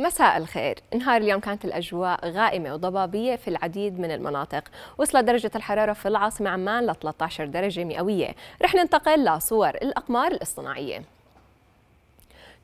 مساء الخير نهار اليوم كانت الأجواء غائمة وضبابية في العديد من المناطق وصلت درجة الحرارة في العاصمة عمان ل 13 درجة مئوية رح ننتقل لصور الأقمار الاصطناعية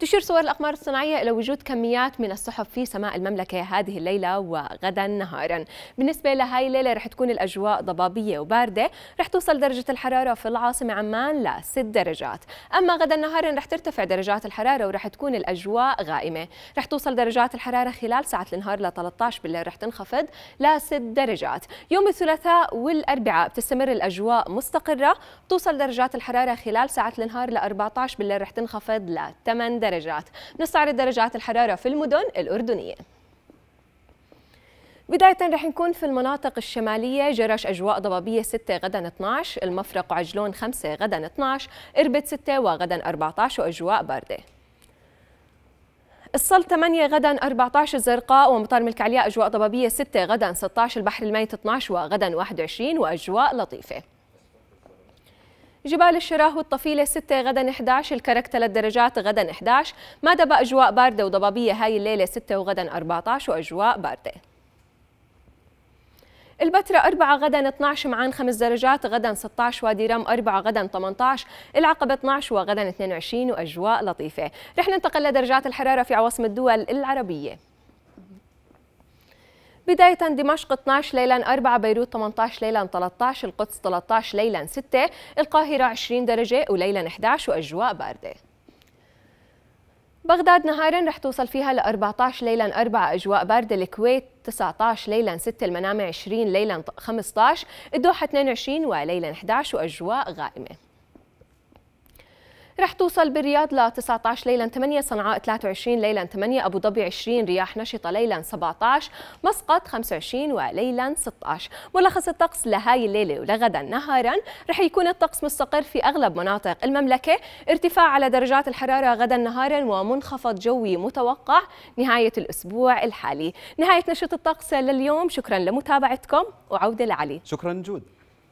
تشير صور الأقمار الصناعية إلى وجود كميات من السحب في سماء المملكة هذه الليلة وغدا نهارا بالنسبة لهاي الليلة رح تكون الأجواء ضبابية وباردة رح توصل درجة الحرارة في العاصمة عمان لست درجات أما غدا نهارا رح ترتفع درجات الحرارة ورح تكون الأجواء غائمة رح توصل درجات الحرارة خلال ساعة النهار ل 13 بالليل رح تنخفض لست درجات يوم الثلاثاء والأربعاء بتستمر الأجواء مستقرة توصل درجات الحرارة خلال ساعة النهار ل 14 بالليل رح تنخفض ل 8 درجات نستعرض درجات الحرارة في المدن الأردنية بداية رح نكون في المناطق الشمالية جرش أجواء ضبابية 6 غدا 12 المفرق وعجلون 5 غدا 12 إربد 6 وغدا 14 وأجواء باردة الصل 8 غدا 14 الزرقاء ومطار ملك علياء أجواء ضبابية 6 غدا 16 البحر الميت 12 وغدا 21 وأجواء لطيفة جبال الشراه والطفيلة 6 غدا 11 الكرك 3 درجات غدا 11 مادبا أجواء باردة وضبابية هاي الليلة 6 وغدا 14 وأجواء باردة البتراء 4 غدا 12 معان 5 درجات غدا 16 وادي رام 4 غدا 18 العقبة 12 وغدا 22 وأجواء لطيفة رح ننتقل لدرجات الحرارة في عواصم الدول العربية بداية دمشق 12 ليلا 4 بيروت 18 ليلا 13 القدس 13 ليلا 6 القاهرة 20 درجة وليلا 11 وأجواء باردة بغداد نهارا رح توصل فيها ل 14 ليلا 4 اجواء باردة الكويت 19 ليلا 6 المنامة 20 ليلا 15 الدوحة 22 وليلا 11 واجواء غائمة رح توصل بالرياض ل 19 ليلا 8 صنعاء 23 ليلا 8 ابو ظبي 20 رياح نشطه ليلا 17 مسقط 25 وليلا 16 ملخص الطقس لهاي الليله ولغدا نهارا رح يكون الطقس مستقر في اغلب مناطق المملكه ارتفاع على درجات الحراره غدا نهارا ومنخفض جوي متوقع نهايه الاسبوع الحالي نهايه نشره الطقس لليوم شكرا لمتابعتكم وعوده لعلي شكرا جود